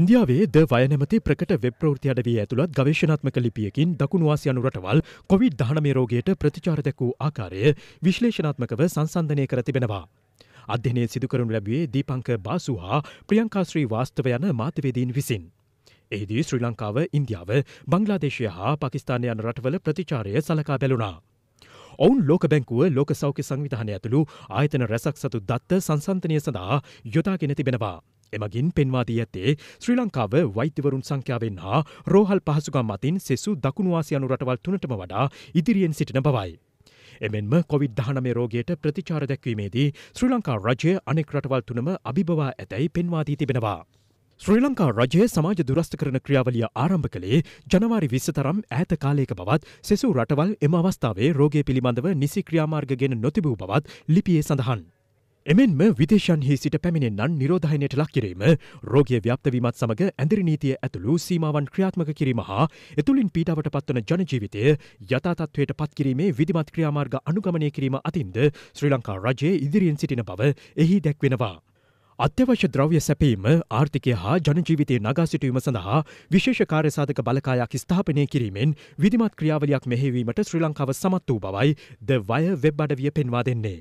ඉන්දියාවේ ද වයනැමති ප්‍රකට වෙබ් ප්‍රෘති අඩවිය ඇතුළත් ගවේශනාත්මක ලිපියකින් දකුණවාසියනු රටවල් කොවිD ධනමේ රෝගයට ප්‍රතිචාර දැක් වූ ආකාරය විශ්ලේෂනාත්මකව සංසන්ධනය කර තිබෙනවා. අධ්‍යනය සිදුකරනු ලැබුවේ දීපංක බාසු හා ප්‍රියංකාශ්‍රී වාස්තව යන මාතවේදීන් විසින්. එහිදී ශ්‍රී ලංකාව ඉන්දියාව බංගලාදේශය හා පකිස්ානයන රටවල ප්‍රතිචාරය සලකා බැලුණා. ඔවුන් ලෝක බැංකුව ලෝක සෞඛ්‍ය සංවිධානය ඇතුළු ආයතන රැසක් සතු දත්ත සංසන්තනය සඳහා යොදාගෙන තිබෙනවා. එමගින් පෙන්වා දී ඇත්තේ ශ්‍රී ලංකාව වෛද්‍යවරුන් සංඛ්‍යාවෙන් හා රෝහල් පහසුකම් අතින් සෙසු දකුණුවාසියනු රටවල් තුනටම වඩා ඉදිරියෙන් සිටින බවයි. එමෙන්ම කොවිD-19 රෝගයට ප්‍රතිචාර දැක්වීමේදී ශ්‍රී ලංකා රජය අනෙක් රටවල් තුනම අභිබවා ඇතැයි පෙන්වා දී තිබෙනවා. ශ්‍රී ලංකා රජය සමාජ දුරස්ථ කරන ක්‍රියාවලිය ආරම්භ කළේ ජනවාරි විස්ස තරම් ඈත කාලයක බවත් සෙසු රටවල් එම අවස්ථාවේ රෝගය පිළිබඳව නිසි ක්‍රියාමාර්ග ගෙන නොතිබූ බවත් ලිපියේ සඳහන්. එමෙන්ම විදේශන්හි සිට පැමිණෙන්න්නන් නිරෝධයනයට ලක්කිරීම රෝගය ව්‍යප්තවීමත් සමඟ ඇඳරි නීතිය ඇතුළු සීමාවන් ක්‍රියාත්මක කිරීම හා එතුළින් පීටාවට පත්වන ජනජීවිතය යථතත්වයට පත්කිරීමේ විදිමත් ක්‍රියාමාර්ග අනුගමනය කිරීම අතින්ද ශ්‍රී ලංකා රජයේ ඉදිරියෙන් සිටින බව එහි දැක්වෙනවා. අත්‍යවශ්‍ය ද්‍රව්‍ය සැපීම ආර්ථිකය හා ජනජීවිතය නගා සිටුවීම සඳහා විශේෂ කාර්යසාධක බලකායක් ස්ථාපනය කිරීමෙන් විදිමත් ක්‍රියාවලයක් මෙහෙවීමට ශ්‍රී ලංකාව සමත් වූ බවයි ද වය වෙබ් අඩවිය පෙන්වා දෙන්නේ.